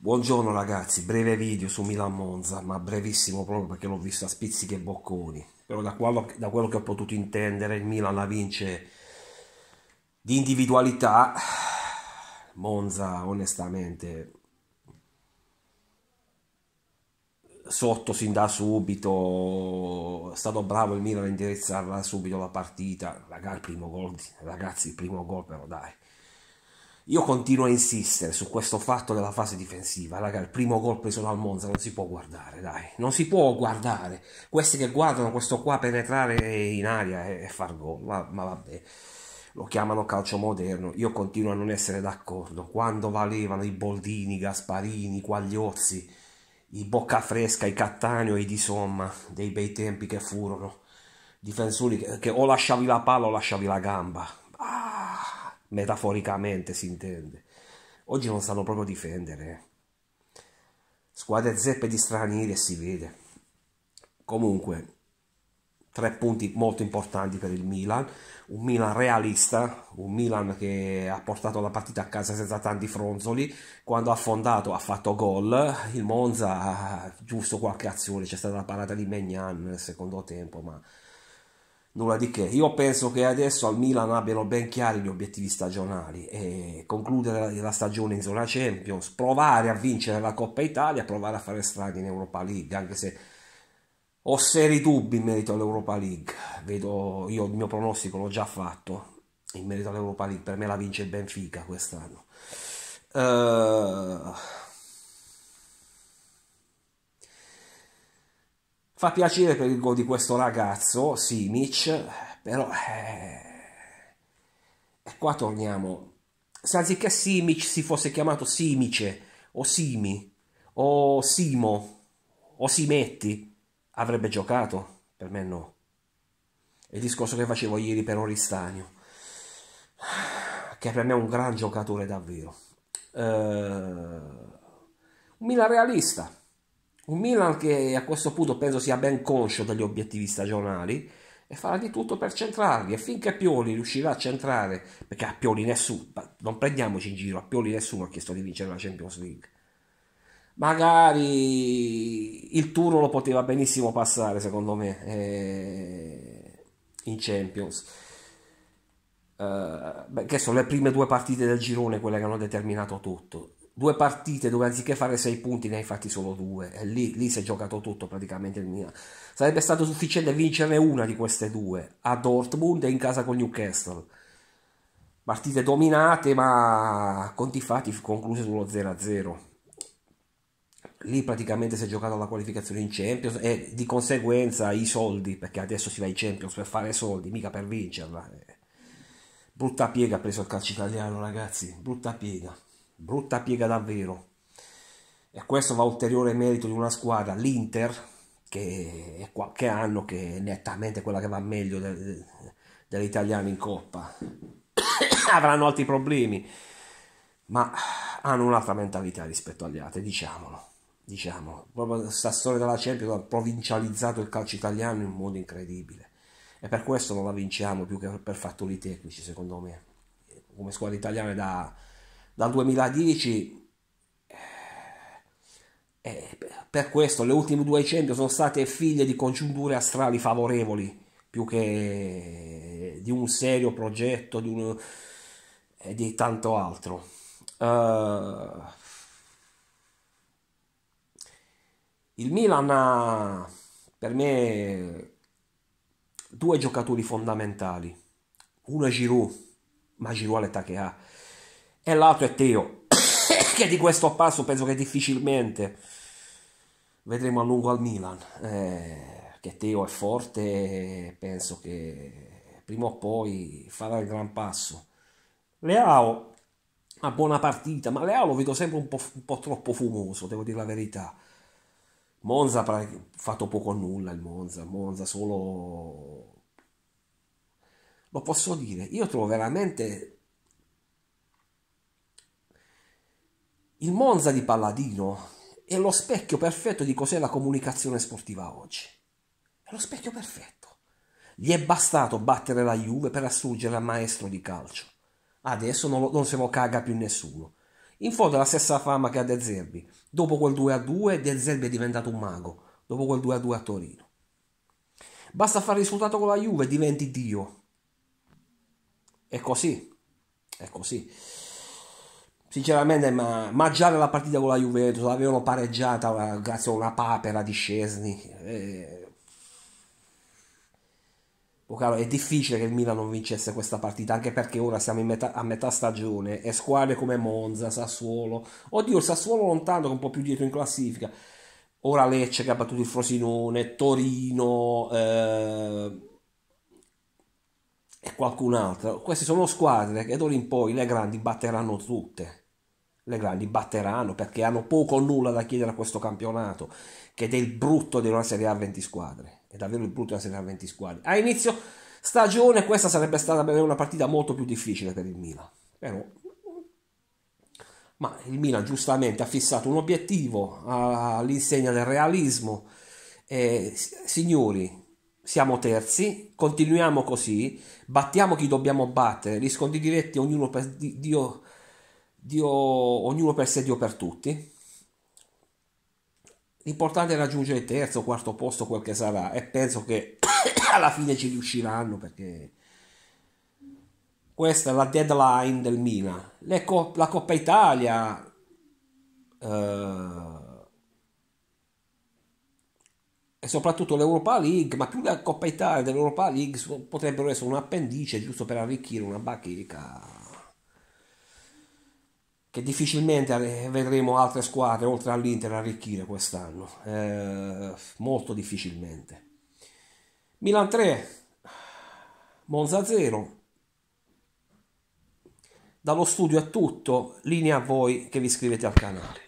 Buongiorno ragazzi, breve video su Milan Monza, ma brevissimo proprio perché l'ho visto a spizzichi e bocconi. Però da quello, da quello, che ho potuto intendere il Milan la vince di individualità. Monza onestamente sotto sin da subito, è stato bravo il Milan a indirizzare subito la partita. Ragazzi, il primo gol, ragazzi, il primo gol però dai io continuo a insistere su questo fatto della fase difensiva, raga, il primo gol preso dal Monza non si può guardare, dai, non si può guardare. Questi che guardano questo qua penetrare in aria e, far gol, ma, ma, vabbè, lo chiamano calcio moderno, io continuo a non essere d'accordo. Quando valevano i Boldini, i Gasparini, i Quagliozzi, i Boccafresca, i Cattaneo e i Di Somma, dei bei tempi che furono, difensori che, che o lasciavi la palla o lasciavi la gamba, metaforicamente si intende. Oggi non sanno proprio difendere. Eh. Squadre zeppe di stranieri e si vede. Comunque, tre punti molto importanti per il Milan, un Milan realista, un Milan che ha portato la partita a casa senza tanti fronzoli, quando ha affondato ha fatto gol, il Monza giusto qualche azione, c'è stata la parata di Magnan nel secondo tempo, ma nulla di che. Io penso che adesso al Milan abbiano ben chiari gli obiettivi stagionali e concludere la, stagione in zona Champions, provare a vincere la Coppa Italia, provare a fare strada in Europa League, anche se ho seri dubbi in merito all'Europa League. Vedo, io il mio pronostico l'ho già fatto in merito all'Europa League, per me la vince il Benfica quest'anno. Uh, Fa piacere per il gol di questo ragazzo, Simic, però... Eh... E qua torniamo. Se anziché Simic si fosse chiamato Simice, o Simi, o Simo, o Simetti, avrebbe giocato? Per me no. È il discorso che facevo ieri per Oristanio, che per me è un gran giocatore davvero. Uh, un Milan realista, un Milan che a questo punto penso sia ben conscio degli obiettivi stagionali e farà di tutto per centrarli e finché Pioli riuscirà a centrare, perché a Pioli nessuno, non prendiamoci in giro, a Pioli nessuno ha chiesto di vincere la Champions League. Magari il turno lo poteva benissimo passare, secondo me, eh, in Champions. Eh, beh, che sono le prime due partite del girone quelle che hanno determinato tutto due partite dove anziché fare sei punti ne hai fatti solo due e lì, lì si è giocato tutto praticamente il Milan sarebbe stato sufficiente vincere una di queste due a Dortmund e in casa con Newcastle partite dominate ma conti fatti concluse sullo 0-0 lì praticamente si è giocata la qualificazione in Champions e di conseguenza i soldi perché adesso si va in Champions per fare soldi mica per vincerla eh, brutta piega ha preso il calcio italiano ragazzi brutta piega brutta piega davvero. E questo va ulteriore merito di una squadra, l'Inter, che è qualche anno che è nettamente quella che va meglio del, dell'italiano in coppa. Avranno altri problemi, ma hanno un'altra mentalità rispetto agli altri, diciamolo. Diciamolo, proprio questa storia della Champions ha provincializzato il calcio italiano in modo incredibile e per questo non la vinciamo più che per fattori tecnici, secondo me. Come squadra italiana da, dal 2010 eh, eh per questo le ultime due vicende sono state figlie di congiunture astrali favorevoli più che eh, di un serio progetto di, un, eh, di tanto altro uh, il Milan ha per me due giocatori fondamentali uno è Giroud ma Giroud all'età che ha e l'altro è Teo, che di questo passo penso che difficilmente vedremo a lungo al Milan. Eh, che Teo è forte penso che prima o poi farà il gran passo. Leao, una buona partita, ma Leao lo vedo sempre un po', un po troppo fumoso, devo dire la verità. Monza ha fatto poco o nulla il Monza, Monza solo... Lo posso dire, io trovo veramente Il Monza di Palladino è lo specchio perfetto di cos'è la comunicazione sportiva oggi. È lo specchio perfetto. Gli è bastato battere la Juve per assurgere al maestro di calcio. Adesso non, lo, non se lo caga più nessuno. In fondo è la stessa fama che ha De Zerbi. Dopo quel 2-2 De Zerbi è diventato un mago. Dopo quel 2-2 a Torino. Basta fare risultato con la Juve e diventi Dio. È così. È così. Sinceramente, ma, ma, già nella partita con la Juventus l'avevano pareggiata grazie a una papera di Scesni. E... Eh. Oh, è difficile che il Milan non vincesse questa partita, anche perché ora siamo metà, a metà stagione e squadre come Monza, Sassuolo. Oddio, il Sassuolo lontano, che è un po' più dietro in classifica. Ora Lecce che ha battuto il Frosinone, Torino. Eh e qualcun altro. Queste sono squadre che d'ora in poi le grandi batteranno tutte. Le grandi batteranno perché hanno poco o nulla da chiedere a questo campionato, che è del brutto di una Serie A 20 squadre. È davvero il brutto di una Serie A 20 squadre. A inizio stagione questa sarebbe stata una partita molto più difficile per il Milan. Però ma il Milan giustamente ha fissato un obiettivo all'insegna del realismo. Eh, signori, siamo terzi, continuiamo così, battiamo chi dobbiamo battere, gli riscontri diretti ognuno per Dio, Dio, ognuno per sé, Dio per tutti. L'importante è raggiungere il terzo, quarto posto, quel che sarà, e penso che alla fine ci riusciranno perché questa è la deadline del Mina. Co- la Coppa Italia. Eh, soprattutto l'Europa League, ma più la Coppa Italia dell'Europa League potrebbero essere un appendice giusto per arricchire una bacheca che difficilmente vedremo altre squadre oltre all'Inter arricchire quest'anno, eh, molto difficilmente. Milan 3, Monza 0. Dallo studio è tutto, linea a voi che vi iscrivete al canale.